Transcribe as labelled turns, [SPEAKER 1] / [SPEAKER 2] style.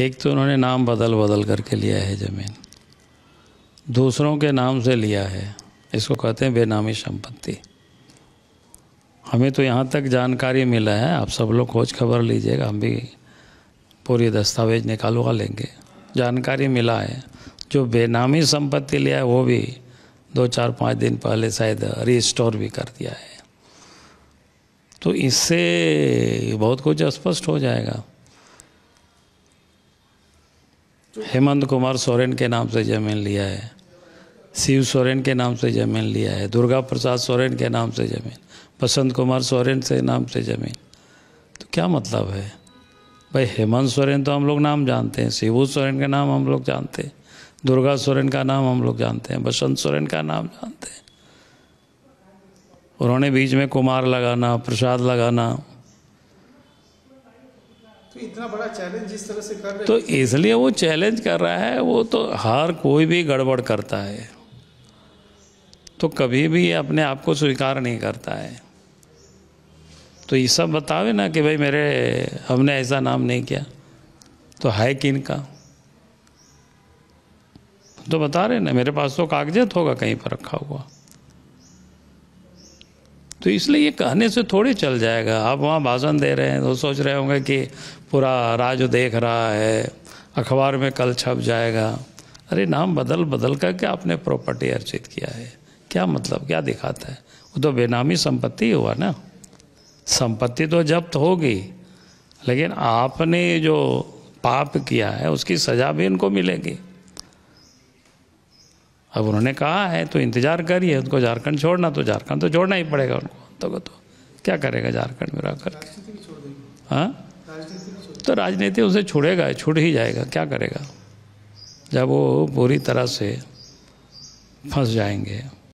[SPEAKER 1] एक तो उन्होंने नाम बदल बदल करके लिया है ज़मीन दूसरों के नाम से लिया है इसको कहते हैं बेनामी संपत्ति हमें तो यहाँ तक जानकारी मिला है आप सब लोग खोज खबर लीजिएगा हम भी पूरी दस्तावेज निकालवा लेंगे जानकारी मिला है जो बेनामी संपत्ति लिया है वो भी दो चार पाँच दिन पहले शायद रिस्टोर भी कर दिया है तो इससे बहुत कुछ स्पष्ट हो जाएगा हेमंत कुमार सोरेन के नाम से जमीन लिया है शिव सोरेन के नाम से जमीन लिया है दुर्गा प्रसाद सोरेन के नाम से जमीन बसंत कुमार सोरेन से नाम से जमीन तो क्या मतलब है भाई हेमंत सोरेन तो हम लोग नाम जानते हैं शिवू सोरेन का नाम हम लोग जानते हैं दुर्गा सोरेन का नाम हम लोग जानते हैं बसंत सोरेन का नाम जानते हैं उन्होंने बीच में कुमार लगाना प्रसाद लगाना तो इतना बड़ा चैलेंज तरह से कर तो इसलिए वो चैलेंज कर रहा है वो तो हर कोई भी गड़बड़ करता है तो कभी भी अपने आप को स्वीकार नहीं करता है तो ये सब बतावे ना कि भाई मेरे हमने ऐसा नाम नहीं किया तो है किन का तो बता रहे ना मेरे पास तो कागजात होगा कहीं पर रखा हुआ तो इसलिए ये कहने से थोड़ी चल जाएगा आप वहाँ भाषण दे रहे हैं तो सोच रहे होंगे कि पूरा राज देख रहा है अखबार में कल छप जाएगा अरे नाम बदल बदल कर के आपने प्रॉपर्टी अर्जित किया है क्या मतलब क्या दिखाता है वो तो बेनामी संपत्ति हुआ ना संपत्ति तो जब्त होगी लेकिन आपने जो पाप किया है उसकी सज़ा भी इनको मिलेगी अब उन्होंने कहा है तो इंतज़ार करिए उनको झारखंड छोड़ना तो झारखंड तो छोड़ना ही पड़ेगा उनको तो तो क्या करेगा झारखंड में रह करके हाँ तो राजनीति उसे छोड़ेगा छूट ही जाएगा क्या करेगा जब वो पूरी तरह से फंस जाएंगे